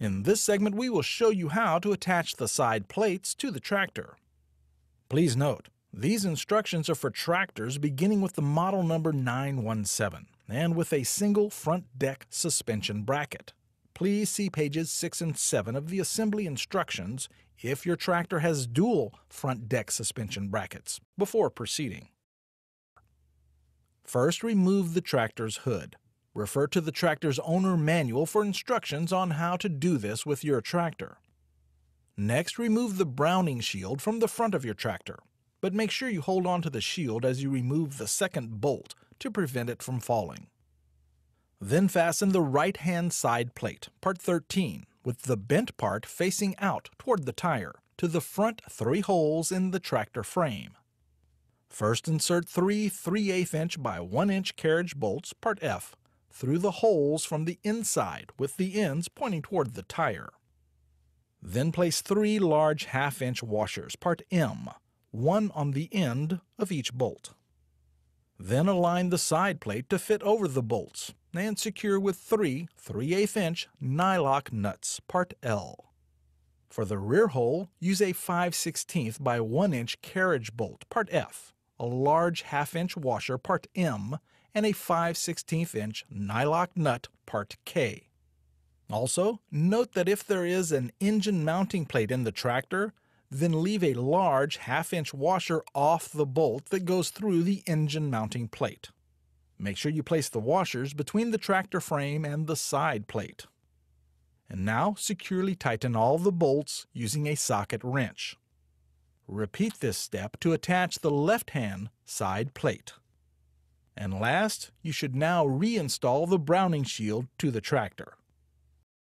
In this segment, we will show you how to attach the side plates to the tractor. Please note, these instructions are for tractors beginning with the model number 917 and with a single front deck suspension bracket. Please see pages 6 and 7 of the assembly instructions if your tractor has dual front deck suspension brackets before proceeding. First, remove the tractor's hood. Refer to the tractor's owner manual for instructions on how to do this with your tractor. Next, remove the Browning shield from the front of your tractor, but make sure you hold onto the shield as you remove the second bolt to prevent it from falling. Then fasten the right-hand side plate, part 13, with the bent part facing out toward the tire, to the front three holes in the tractor frame. First insert three 3 8 inch by 1 inch carriage bolts, part F, through the holes from the inside with the ends pointing toward the tire. Then place three large half-inch washers, part M, one on the end of each bolt. Then align the side plate to fit over the bolts and secure with three 3 8 inch nylock nuts, part L. For the rear hole, use a 5 by 1 inch carriage bolt, part F, a large half inch washer, part M, and a 5 16 inch nylock nut part K. Also, note that if there is an engine mounting plate in the tractor, then leave a large half-inch washer off the bolt that goes through the engine mounting plate. Make sure you place the washers between the tractor frame and the side plate. And now securely tighten all the bolts using a socket wrench. Repeat this step to attach the left-hand side plate. And last, you should now reinstall the Browning shield to the tractor.